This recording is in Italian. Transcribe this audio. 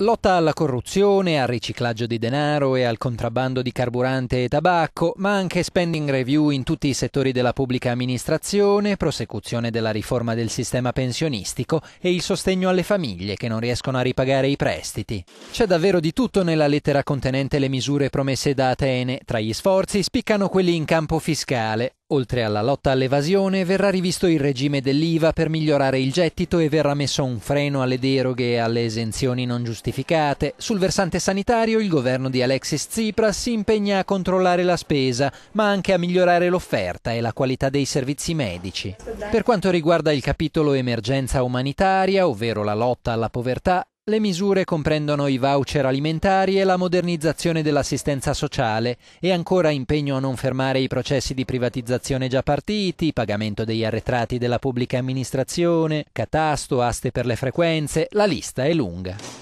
Lotta alla corruzione, al riciclaggio di denaro e al contrabbando di carburante e tabacco, ma anche spending review in tutti i settori della pubblica amministrazione, prosecuzione della riforma del sistema pensionistico e il sostegno alle famiglie che non riescono a ripagare i prestiti. C'è davvero di tutto nella lettera contenente le misure promesse da Atene. Tra gli sforzi spiccano quelli in campo fiscale. Oltre alla lotta all'evasione, verrà rivisto il regime dell'IVA per migliorare il gettito e verrà messo un freno alle deroghe e alle esenzioni non giustificate. Sul versante sanitario, il governo di Alexis Tsipras si impegna a controllare la spesa, ma anche a migliorare l'offerta e la qualità dei servizi medici. Per quanto riguarda il capitolo emergenza umanitaria, ovvero la lotta alla povertà, le misure comprendono i voucher alimentari e la modernizzazione dell'assistenza sociale e ancora impegno a non fermare i processi di privatizzazione già partiti, pagamento degli arretrati della pubblica amministrazione, catasto, aste per le frequenze, la lista è lunga.